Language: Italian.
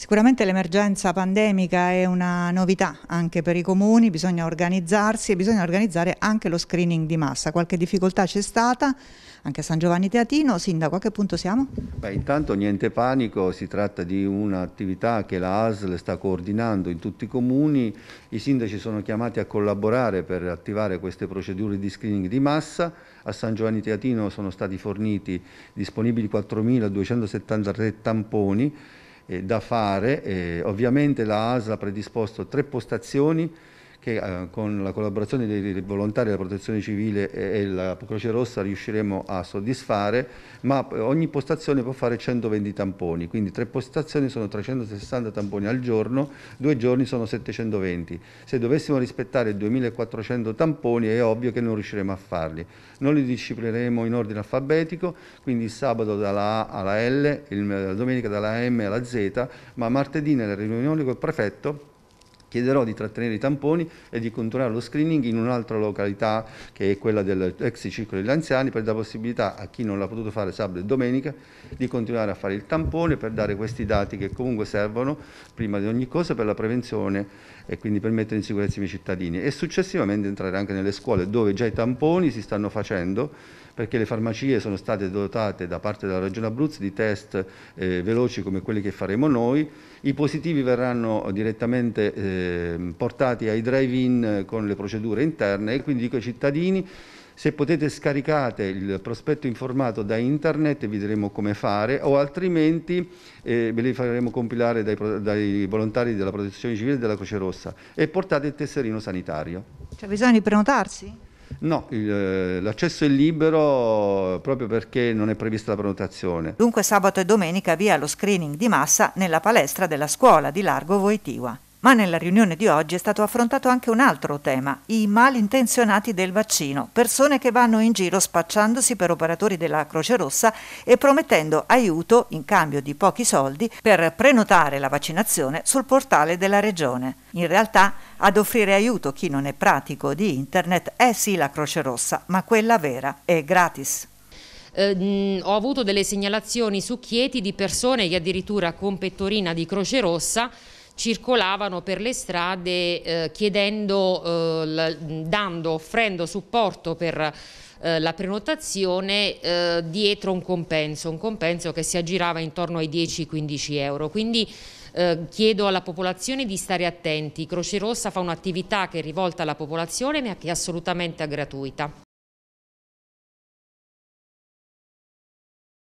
Sicuramente l'emergenza pandemica è una novità anche per i comuni, bisogna organizzarsi e bisogna organizzare anche lo screening di massa. Qualche difficoltà c'è stata anche a San Giovanni Teatino. Sindaco, a che punto siamo? Beh, intanto niente panico, si tratta di un'attività che la ASL sta coordinando in tutti i comuni. I sindaci sono chiamati a collaborare per attivare queste procedure di screening di massa. A San Giovanni Teatino sono stati forniti disponibili 4.273 tamponi eh, da fare. Eh, ovviamente la ASL ha predisposto tre postazioni che eh, con la collaborazione dei volontari della protezione civile e, e la Croce Rossa riusciremo a soddisfare, ma eh, ogni postazione può fare 120 tamponi, quindi tre postazioni sono 360 tamponi al giorno, due giorni sono 720. Se dovessimo rispettare 2400 tamponi è ovvio che non riusciremo a farli. Non li disciplineremo in ordine alfabetico, quindi il sabato dalla A alla L, il, la domenica dalla M alla Z, ma martedì nelle riunioni col prefetto Chiederò di trattenere i tamponi e di controllare lo screening in un'altra località che è quella dell'ex circolo degli anziani per dare possibilità a chi non l'ha potuto fare sabato e domenica di continuare a fare il tampone per dare questi dati che comunque servono prima di ogni cosa per la prevenzione e quindi per mettere in sicurezza i miei cittadini e successivamente entrare anche nelle scuole dove già i tamponi si stanno facendo perché le farmacie sono state dotate da parte della Regione Abruzzo di test eh, veloci come quelli che faremo noi, i positivi verranno direttamente eh, portati ai drive-in eh, con le procedure interne e quindi dico ai cittadini se potete scaricate il prospetto informato da internet vi diremo come fare o altrimenti eh, ve li faremo compilare dai, dai, volontari della protezione civile e della Croce Rossa e portate il tesserino sanitario. C'è cioè, bisogno di prenotarsi? No, eh, l'accesso è libero proprio perché non è prevista la prenotazione. Dunque sabato e domenica via lo screening di massa nella palestra della scuola di Largo Voitiva. Ma nella riunione di oggi è stato affrontato anche un altro tema, i malintenzionati del vaccino, persone che vanno in giro spacciandosi per operatori della Croce Rossa e promettendo aiuto in cambio di pochi soldi per prenotare la vaccinazione sul portale della regione. In realtà ad offrire aiuto chi non è pratico di internet è sì la Croce Rossa, ma quella vera è gratis. Eh, ho avuto delle segnalazioni su Chieti di persone che addirittura con pettorina di Croce Rossa circolavano per le strade eh, chiedendo, eh, dando, offrendo supporto per eh, la prenotazione eh, dietro un compenso, un compenso che si aggirava intorno ai 10-15 euro. Quindi eh, chiedo alla popolazione di stare attenti. Croce Rossa fa un'attività che è rivolta alla popolazione ma che è assolutamente gratuita.